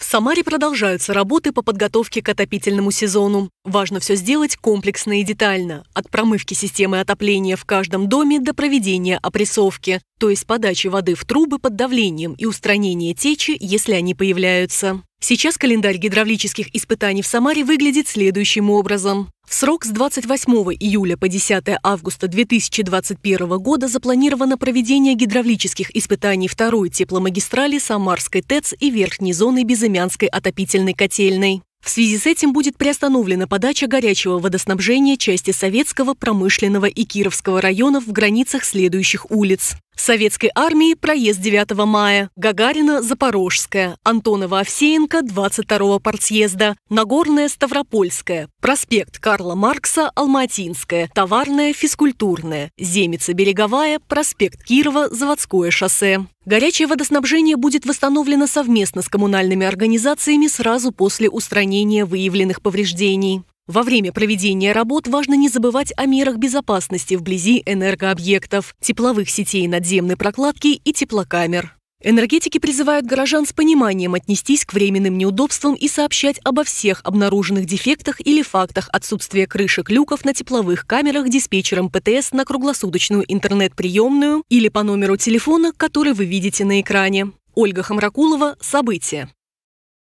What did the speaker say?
В Самаре продолжаются работы по подготовке к отопительному сезону. Важно все сделать комплексно и детально. От промывки системы отопления в каждом доме до проведения опрессовки, то есть подачи воды в трубы под давлением и устранения течи, если они появляются. Сейчас календарь гидравлических испытаний в Самаре выглядит следующим образом. В срок с 28 июля по 10 августа 2021 года запланировано проведение гидравлических испытаний второй тепломагистрали Самарской ТЭЦ и верхней зоны Безымянской отопительной котельной. В связи с этим будет приостановлена подача горячего водоснабжения части Советского, Промышленного и Кировского районов в границах следующих улиц советской армии проезд 9 мая. Гагарина – Запорожская. Антонова – Овсеенко, 22-го партсъезда. Нагорная – Ставропольская. Проспект Карла Маркса – Алматинская. Товарная – Физкультурная. Земица – Береговая. Проспект Кирова – Заводское шоссе. Горячее водоснабжение будет восстановлено совместно с коммунальными организациями сразу после устранения выявленных повреждений. Во время проведения работ важно не забывать о мерах безопасности вблизи энергообъектов, тепловых сетей надземной прокладки и теплокамер. Энергетики призывают горожан с пониманием отнестись к временным неудобствам и сообщать обо всех обнаруженных дефектах или фактах отсутствия крышек люков на тепловых камерах диспетчерам ПТС на круглосуточную интернет-приемную или по номеру телефона, который вы видите на экране. Ольга Хамракулова. События.